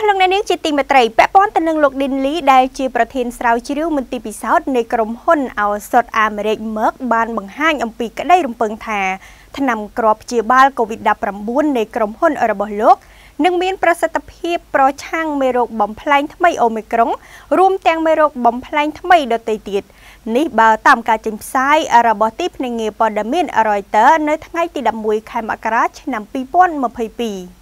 ស់លោកអ្នកនាងជាទីមេត្រីពាក់ព័ន្ធទៅនឹងលោកឌិនលីដែលជាប្រធានស្រាវជ្រាវមន្ទីរពិសោធន៍នៃក្រុមហ៊ុនឱសថអាមេរិក Merck បានបង្ហាញអំពីក្តីរំពឹងថា ថ្នាំគ្រាប់ព្យាបាល COVID-19 នៃក្រុមហ៊ុនរបស់លោកនឹងមានប្រសិទ្ធភាពប្រឆាំងមេរោគបំផ្លែងថ្មីអូមីក្រុងរួមទាំងមេរោគបំផ្លែងថ្មីដទៃទៀតនេះបើតាមការចេញផ្សាយរបស់ទីភ្នាក់ងារព័ត៌មាន Reuters នៅថ្ងៃទី11ខែមករាឆ្នាំ2022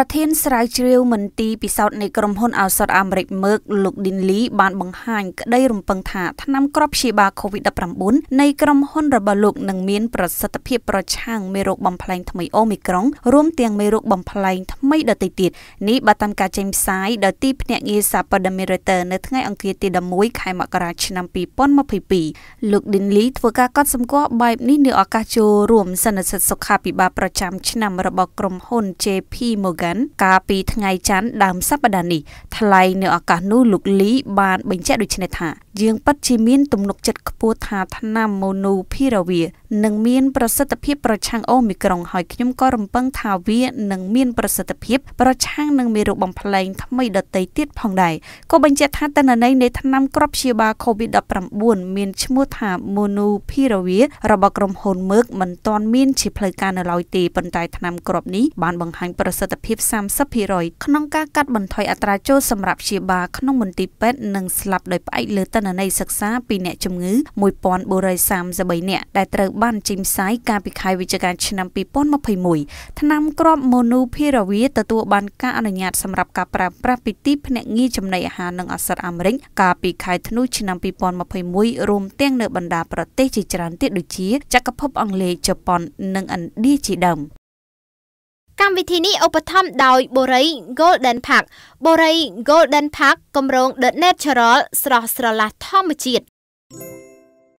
ប្រធានស្រាវជ្រាវមន្ទីរពិសោធន៍នៃក្រុមហ៊ុនឱសថអាមេរិកមើកលោកឌីនលី បានបង្ហាញក្តីរំពឹងថាថ្នាំគ្រាប់ព្យាបាល COVID-19 នៃក្រុមហ៊ុនរបស់លោកនឹងមានប្រសិទ្ធភាពប្រឆាំងមេរោគបំផ្លែងថ្មីអូមីក្រុងរួមទាំងមេរោគបំផ្លែងថ្មីដទៃទៀតនេះបើតាមការចេញផ្សាយដោយទីភ្នាក់ងារសាព័ត៌មាន Reuters នៅថ្ងៃអង្គារទី11ខែមករាឆ្នាំ2022លោកឌីនលីធ្វើការកត់សម្គាល់បែបនេះនៅឱកាសចូលរួមសន្និសីទសុខាភិបាលប្រចាំឆ្នាំរបស់ក្រុមហ៊ុន JP Morgan Morgan កាលពីថ្ងៃច័ន្ទដើមសប្តាហ៍នេះថ្លែងនៅឱកាសនោះលោកលី បានបញ្ជាក់ដូចនេះថាយើងពិតជាមានទំនុកចិត្តខ្ពស់ថាថ្នាំម៉ូនូភីរ៉ាវីនឹងមានប្រសិទ្ធភាពប្រឆាំងអូមីក្រុងហើយខ្ញុំក៏រំពឹងថាវានឹងមានប្រសិទ្ធភាពប្រឆាំងនឹងមេរោគបំផ្លែងថ្មីដទៃទៀតផងដែរក៏បញ្ជាក់ថាតនន័យនៃថ្នាំគ្រាប់ព្យាបាល COVID-19 មានឈ្មោះថា Monopiravir របស់ក្រុមហ៊ុន Merck មិនទាន់មានជាផ្លូវការនៅឡើយទេប៉ុន្តែថ្នាំគ្រាប់នេះបានបង្ហាញប្រសិទ្ធភាព30%ក្នុងការកាត់បន្ថយអត្រាចូលសម្រាប់ព្យាបាលក្នុងមន្ទីរពេទ្យនិងស្លាប់ដោយផ្អែកលើទិន្នន័យសិក្សាពីអ្នកជំងឺ1433នាក់ដែលត្រូវបានចេញផ្សាយកាលពីខែវិច្ឆិកាឆ្នាំ2021ថ្នាំគ្រាប់ម៉ូនូភារ៉ាវីទទួលបានការអនុញ្ញាតសម្រាប់ការប្រើប្រាស់ពីទីភ្នាក់ងារចំណីអាហារនិងឱសថអាមេរិកកាលពីខែធ្នូឆ្នាំ2021រួមទាំងនៅបណ្ដាប្រទេសជាច្រើនទៀតដូចជា ចក្រភព អង់គ្លេសជប៉ុននិងឥណ្ឌាជាដើមកម្មវិធីនេះឧបត្ថម្ភដោយ Borei Golden Park Borei Golden Park គម្រោង The Natural ស្រស់ស្រឡះធម្មជាតិ